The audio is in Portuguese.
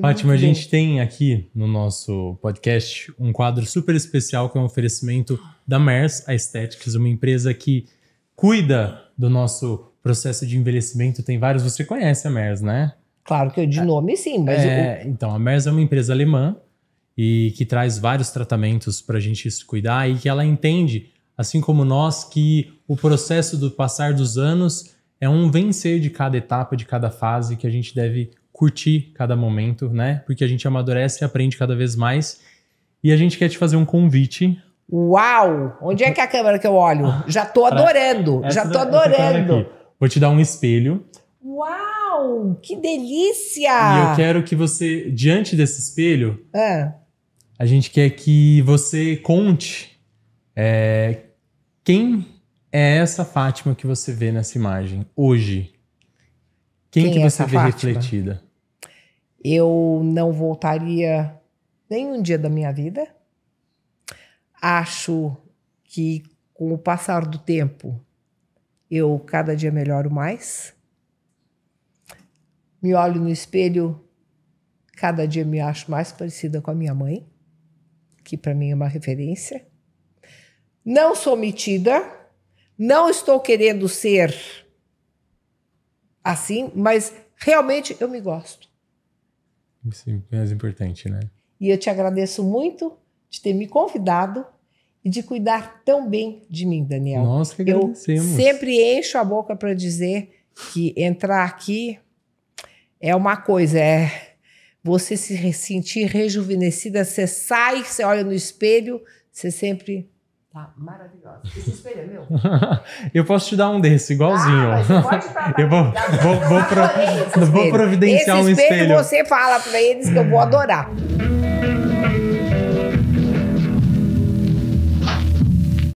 Fátima, a gente tem aqui no nosso podcast um quadro super especial que é um oferecimento da MERS Aesthetics, uma empresa que cuida do nosso processo de envelhecimento. Tem vários, você conhece a MERS, né? Claro que eu, de ah, nome sim, mas. É, eu... Então, a MERS é uma empresa alemã e que traz vários tratamentos para a gente se cuidar e que ela entende, assim como nós, que o processo do passar dos anos é um vencer de cada etapa, de cada fase que a gente deve curtir cada momento, né? Porque a gente amadurece e aprende cada vez mais. E a gente quer te fazer um convite. Uau! Onde é que é a câmera que eu olho? Já tô adorando! já tô é adorando! Vou te dar um espelho. Uau! Que delícia! E eu quero que você, diante desse espelho, é. a gente quer que você conte é, quem é essa Fátima que você vê nessa imagem hoje? Quem, quem que é você vê Fátima? refletida? Eu não voltaria nem um dia da minha vida. Acho que com o passar do tempo eu cada dia melhoro mais. Me olho no espelho, cada dia me acho mais parecida com a minha mãe, que para mim é uma referência. Não sou metida, não estou querendo ser assim, mas realmente eu me gosto. Isso é mais importante, né? E eu te agradeço muito de ter me convidado e de cuidar tão bem de mim, Daniel. Nós que agradecemos. Eu sempre encho a boca para dizer que entrar aqui é uma coisa, é você se sentir rejuvenescida, você sai, você olha no espelho, você sempre Tá maravilhosa. Esse espelho é meu? eu posso te dar um desse, igualzinho. Ah, eu vou, vou, vou, pro, vou providenciar esse espelho, um espelho. Você fala para eles que eu vou adorar.